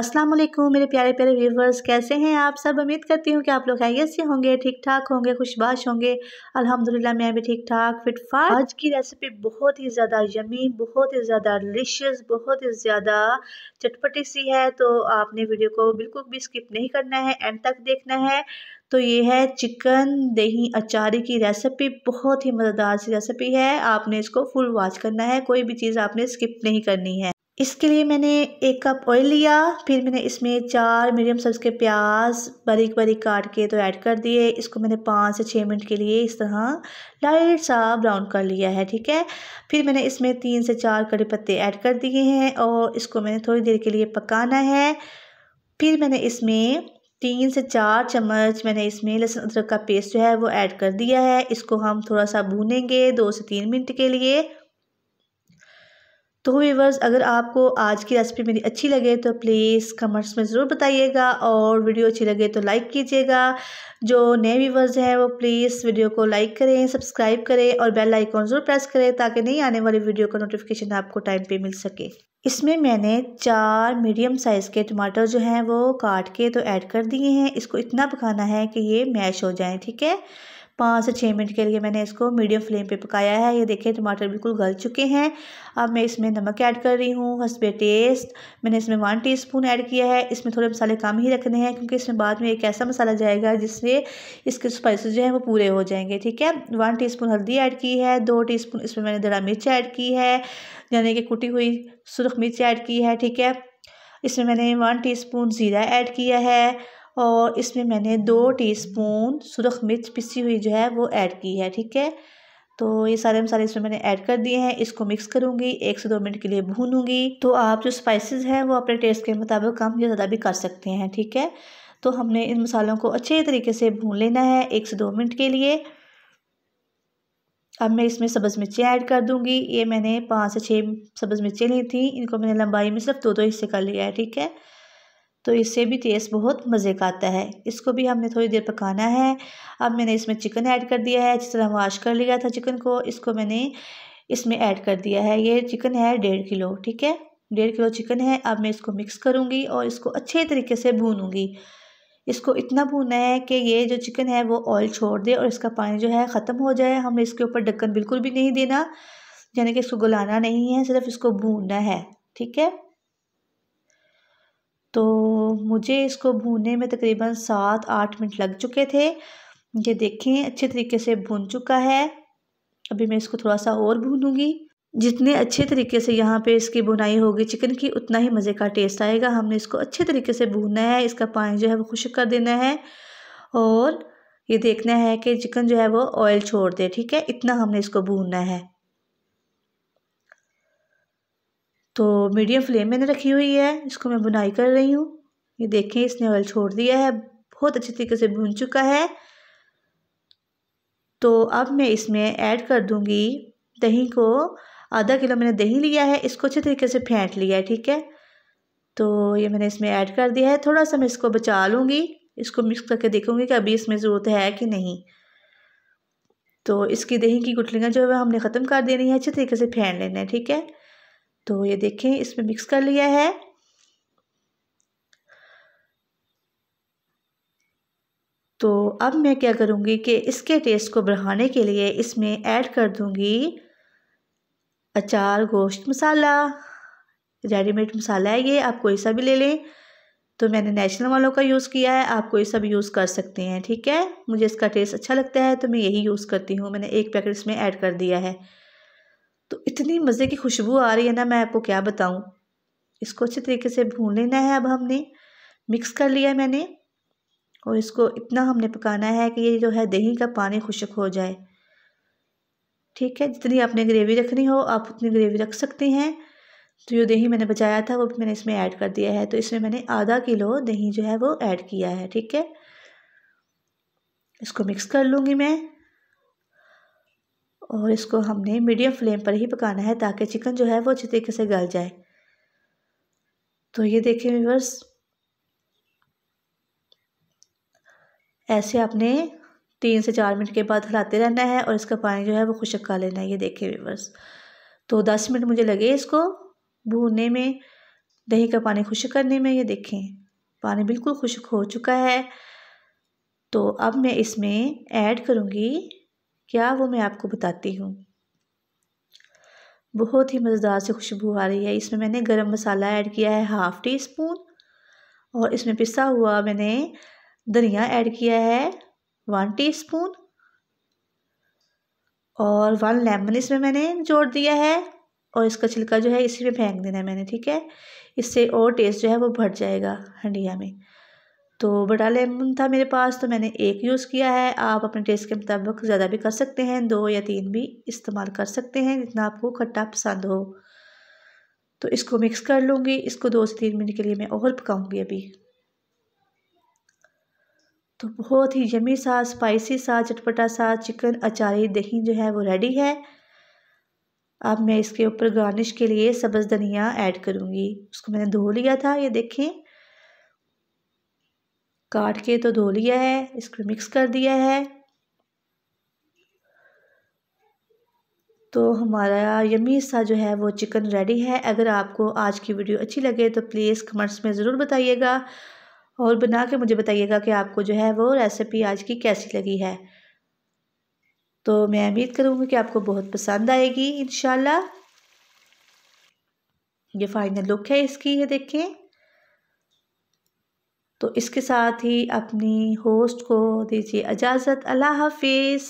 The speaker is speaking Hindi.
अस्सलाम वालेकुम मेरे प्यारे प्यारे व्यूवर्स कैसे हैं आप सब उम्मीद करती हूँ कि आप लोग खैरियत से होंगे ठीक ठाक होंगे खुशबाश होंगे अल्हम्दुलिल्लाह मैं भी ठीक ठाक फिटफाट आज की रेसिपी बहुत ही ज़्यादा यमी बहुत ही ज़्यादा डिलिशियस बहुत ही ज़्यादा चटपटी सी है तो आपने वीडियो को बिल्कुल भी स्किप नहीं करना है एंड तक देखना है तो ये है चिकन दही अचारी की रेसिपी बहुत ही मज़ेदार सी रेसिपी है आपने इसको फुल वॉच करना है कोई भी चीज़ आपने स्किप नहीं करनी है इसके लिए मैंने एक कप ऑयल लिया फिर मैंने इसमें चार मीडियम साइज़ के प्याज बारीक बारीक काट के तो ऐड कर दिए इसको मैंने पाँच से छः मिनट के लिए इस तरह लाइट सा ब्राउन कर लिया है ठीक है फिर मैंने इसमें तीन से चार कड़ी पत्ते ऐड कर दिए हैं और इसको मैंने थोड़ी देर के लिए पकाना है फिर मैंने इसमें तीन से चार चम्मच मैंने इसमें लहसुन अदरक का पेस्ट जो है वो ऐड कर दिया है इसको हम थोड़ा सा भूनेंगे दो से तीन मिनट के लिए तो वीवर्स अगर आपको आज की रेसिपी मेरी अच्छी लगे तो प्लीज़ कमेंट्स में ज़रूर बताइएगा और वीडियो अच्छी लगे तो लाइक कीजिएगा जो नए वीवर्स हैं वो प्लीज़ वीडियो को लाइक करें सब्सक्राइब करें और बेल आइकॉन ज़रूर प्रेस करें ताकि नई आने वाली वीडियो का नोटिफिकेशन आपको टाइम पर मिल सके इसमें मैंने चार मीडियम साइज़ के टमाटर जो हैं वो काट के तो ऐड कर दिए हैं इसको इतना पकाना है कि ये मैश हो जाए ठीक है पाँच से छः मिनट के लिए मैंने इसको मीडियम फ्लेम पे पकाया है ये देखिए टमाटर बिल्कुल गल चुके हैं अब मैं इसमें नमक ऐड कर रही हूँ हंसबे टेस्ट मैंने इसमें वन टी स्पून ऐड किया है इसमें थोड़े मसाले कम ही रखने हैं क्योंकि इसमें बाद में एक ऐसा मसाला जाएगा जिससे इसके स्पाइसेस जो हैं वो पूरे हो जाएंगे ठीक है वन टी हल्दी ऐड की है दो टी इसमें मैंने दड़ा मिर्च ऐड की है यानी कि कुटी हुई सुरख मिर्च ऐड की है ठीक है इसमें मैंने वन टी ज़ीरा ऐड किया है और इसमें मैंने दो टीस्पून सुरख मिर्च पिसी हुई जो है वो ऐड की है ठीक है तो ये सारे मसाले इसमें मैंने ऐड कर दिए हैं इसको मिक्स करूँगी एक से दो मिनट के लिए भूनूंगी तो आप जो स्पाइसेस हैं वो अपने टेस्ट के मुताबिक कम या ज़्यादा भी कर सकते हैं ठीक है तो हमने इन मसालों को अच्छे तरीके से भून लेना है एक से दो मिनट के लिए अब मैं इसमें सब्ज़ मिर्चें ऐड कर दूँगी ये मैंने पाँच से छः सब्ज़ मिर्चें ली थी इनको मैंने लंबाई में सिर्फ दो दो हिस्से कर लिया है ठीक है तो इससे भी टेस्ट बहुत मज़े का आता है इसको भी हमने थोड़ी देर पकाना है अब मैंने इसमें चिकन ऐड कर दिया है जिस तरह वाश कर लिया था चिकन को इसको मैंने इसमें ऐड कर दिया है ये चिकन है डेढ़ किलो ठीक है डेढ़ किलो चिकन है अब मैं इसको मिक्स करूँगी और इसको अच्छे तरीके से भूनूँगी इसको इतना भूनना है कि ये जो चिकन है वो ऑयल छोड़ दे और इसका पानी जो है ख़त्म हो जाए हमें इसके ऊपर ढक्कन बिल्कुल भी नहीं देना यानी कि इसको गलाना नहीं है सिर्फ इसको भूनना है ठीक है तो मुझे इसको भूनने में तकरीबन सात आठ मिनट लग चुके थे ये देखें अच्छे तरीके से भून चुका है अभी मैं इसको थोड़ा सा और भूनूंगी जितने अच्छे तरीके से यहाँ पे इसकी बुनाई होगी चिकन की उतना ही मज़े का टेस्ट आएगा हमने इसको अच्छे तरीके से भूनना है इसका पानी जो है वो खुश्क कर देना है और ये देखना है कि चिकन जो है वो ऑयल छोड़ दे ठीक है इतना हमने इसको भूनना है तो मीडियम फ्लेम मैंने रखी हुई है इसको मैं बुनाई कर रही हूँ ये देखें इसने ऑयल छोड़ दिया है बहुत अच्छे तरीके से भून चुका है तो अब मैं इसमें ऐड कर दूँगी दही को आधा किलो मैंने दही लिया है इसको अच्छे तरीके से फेंट लिया है ठीक है तो ये मैंने इसमें ऐड कर दिया है थोड़ा सा मैं इसको बचा लूँगी इसको मिक्स करके देखूँगी कि अभी इसमें ज़रूरत है कि नहीं तो इसकी दही की गुटलियाँ जो है वह हमने ख़त्म कर देनी है अच्छे तरीके से फेंट लेना है ठीक है तो ये देखें इसमें मिक्स कर लिया है तो अब मैं क्या करूँगी कि इसके टेस्ट को बढ़ाने के लिए इसमें ऐड कर दूँगी अचार गोश्त मसाला रेडीमेड मसाला है ये आप कोई सा भी ले लें तो मैंने नेशनल वालों का यूज़ किया है आप कोई सा भी यूज़ कर सकते हैं ठीक है मुझे इसका टेस्ट अच्छा लगता है तो मैं यही यूज़ करती हूँ मैंने एक पैकेट इसमें ऐड कर दिया है तो इतनी मज़े की खुशबू आ रही है ना मैं आपको क्या बताऊँ इसको अच्छे तरीके से भून लेना है अब हमने मिक्स कर लिया मैंने और इसको इतना हमने पकाना है कि ये जो है दही का पानी खुशक हो जाए ठीक है जितनी आपने ग्रेवी रखनी हो आप उतनी ग्रेवी रख सकते हैं तो जो दही मैंने बचाया था वो भी मैंने इसमें ऐड कर दिया है तो इसमें मैंने आधा किलो दही जो है वो ऐड किया है ठीक है इसको मिक्स कर लूँगी मैं और इसको हमने मीडियम फ्लेम पर ही पकाना है ताकि चिकन जो है वो अच्छे तरीके से गल जाए तो ये देखें व्यूवर्स ऐसे आपने तीन से चार मिनट के बाद हिलाते रहना है और इसका पानी जो है वो खुशक का लेना है ये देखें व्यूवर्स तो दस मिनट मुझे लगे इसको भूनने में दही का पानी खुशक करने में ये देखें पानी बिल्कुल खुशक हो चुका है तो अब मैं इसमें ऐड करूँगी क्या वो मैं आपको बताती हूँ बहुत ही मज़ेदार से खुशबू आ रही है इसमें मैंने गरम मसाला ऐड किया है हाफ़ टी स्पून और इसमें पिसा हुआ मैंने धनिया ऐड किया है वन टी स्पून और वन लेमन इसमें मैंने जोड़ दिया है और इसका छिलका जो है इसी में फेंक देना है मैंने ठीक है इससे और टेस्ट जो है वो बढ़ जाएगा हंडिया में तो बड़ा लेमन था मेरे पास तो मैंने एक यूज़ किया है आप अपने टेस्ट के मुताबिक ज़्यादा भी कर सकते हैं दो या तीन भी इस्तेमाल कर सकते हैं जितना आपको खट्टा पसंद हो तो इसको मिक्स कर लूँगी इसको दो से तीन मिनट के लिए मैं और पकाऊँगी अभी तो बहुत ही यमी सा स्पाइसी सा चटपटा सा चिकन अचारी दही जो है वो रेडी है अब मैं इसके ऊपर गार्निश के लिए सब्ज़ धनिया ऐड करूँगी उसको मैंने धो लिया था ये देखें काट के तो धो लिया है इसको मिक्स कर दिया है तो हमारा यमी सा जो है वो चिकन रेडी है अगर आपको आज की वीडियो अच्छी लगे तो प्लीज़ कमेंट्स में ज़रूर बताइएगा और बना के मुझे बताइएगा कि आपको जो है वो रेसिपी आज की कैसी लगी है तो मैं उम्मीद करूँगी कि आपको बहुत पसंद आएगी इन ये फाइनल लुक है इसकी ये देखें तो इसके साथ ही अपनी होस्ट को दीजिए इजाज़त अल्लाह हाफिज़